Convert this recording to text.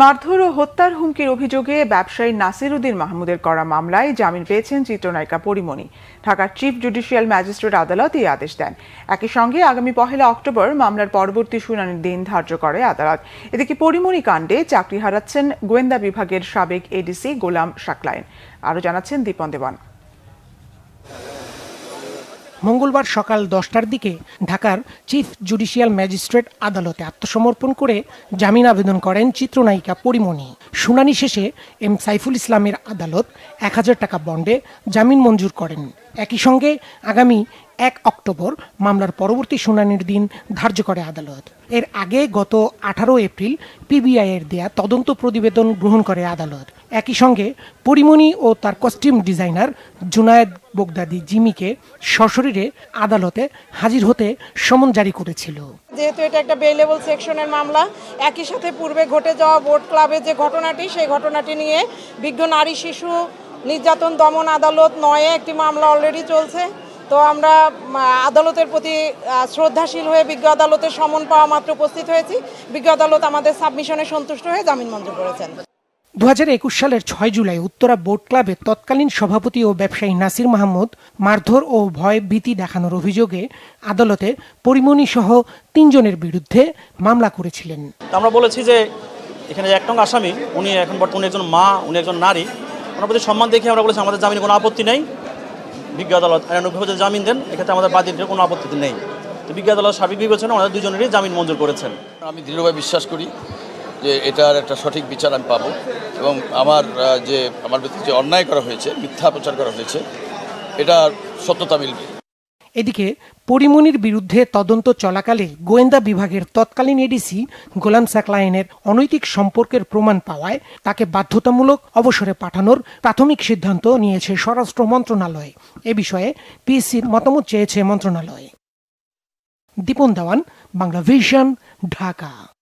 মারধর ও হত্যার হুমকির অভিযোগে ব্যবসায়ী নাসির উদ্দিন মাহমুদের করা মামলায় জামিন পেয়েছেন চিত্রনায়িকা পরিমণি ঢাকার চিফ জুডিশিয়াল ম্যাজিস্ট্রেট আদালত এই আদেশ দেন একই সঙ্গে আগামী পহেলা অক্টোবর মামলার পরবর্তী শুনানির দিন ধার্য করে আদালত এদিকে পরিমণি কাণ্ডে চাকরি হারাচ্ছেন গোয়েন্দা বিভাগের সাবেক এডিসি গোলাম শাকলাইন আরও জানাচ্ছেন দীপন দেবান মঙ্গলবার সকাল দশটার দিকে ঢাকার চিফ জুডিশিয়াল ম্যাজিস্ট্রেট আদালতে আত্মসমর্পণ করে জামিন আবেদন করেন চিত্রনায়িকা পরিমণি শুনানি শেষে এম সাইফুল ইসলামের আদালত এক হাজার টাকা বন্ডে জামিন মঞ্জুর করেন একই সঙ্গে আগামী এক অক্টোবর মামলার পরবর্তী শুনানির দিন ধার্য করে আদালত এর আগে গত আঠারো এপ্রিল পিবিআইয়ের দেয়া তদন্ত প্রতিবেদন গ্রহণ করে আদালত একই সঙ্গে পরিমণি ও তার কস্টিউম ডিজাইনার জুনায়েদ বোগদাদি জিমিকে সশরীরে আদালতে হাজির হতে সমন জারি করেছিল যেহেতু এটা একটা বেলেবল সেকশনের মামলা একই সাথে পূর্বে ঘটে যাওয়া বোট ক্লাবে যে ঘটনাটি সেই ঘটনাটি নিয়ে বিঘ্ন নারী শিশু নির্যাতন দমন আদালত নয়ে একটি মামলা অলরেডি চলছে তো আমরা আদালতের প্রতি শ্রদ্ধাশীল হয়ে বিজ্ঞ আদালতের সমন পাওয়া মাত্র উপস্থিত হয়েছি বিজ্ঞ আদালত আমাদের সাবমিশনে সন্তুষ্ট হয়ে জামিন মঞ্জুর করেছেন দু হাজার একুশ সালের ছয় জুলাই উত্তরা বোট ক্লাবে তৎকালীন সভাপতি ও ব্যবসায়ী নাসির মাহমুদ মারধর ও ভয় ভীতি দেখানোর অভিযোগে আদালতে পরিমণি সহ তিনজনের বিরুদ্ধে মামলা করেছিলেন আমরা বলেছি যে এখানে এক নং আসামি উনি এখন বর্তমানে একজন মা উনি একজন নারী ওনার প্রতি সম্মান দেখে আমরা বলেছি আমাদের জামিনে কোনো আপত্তি নেই বিজ্ঞ আদালত আইনানুভাবে যদি জামিন দেন এক্ষেত্রে আমাদের বাদীদের কোনো আপত্তি নেই তো বিজ্ঞ আদালত সার্বিক বিবেচনা ওনাদের দুজনেরই জামিন মঞ্জুর করেছেন আমি দৃঢ়ভাবে বিশ্বাস করি যে এটার একটা সঠিক বিচার আমি পাবো এবং আমার যে আমার যে অন্যায় করা হয়েছে মিথ্যা প্রচার করা হয়েছে এটার সত্যতা মিলবে এদিকে পরিমনির বিরুদ্ধে তদন্ত চলাকালে গোয়েন্দা বিভাগের তৎকালীন এডিসি গোলাম সাকলায়েনের অনৈতিক সম্পর্কের প্রমাণ পাওয়ায় তাকে বাধ্যতামূলক অবসরে পাঠানোর প্রাথমিক সিদ্ধান্ত নিয়েছে স্বরাষ্ট্র মন্ত্রণালয় এ বিষয়ে পিসির মতামত চেয়েছে মন্ত্রণালয় দীপন দেওয়ান বাংলা ভিশন ঢাকা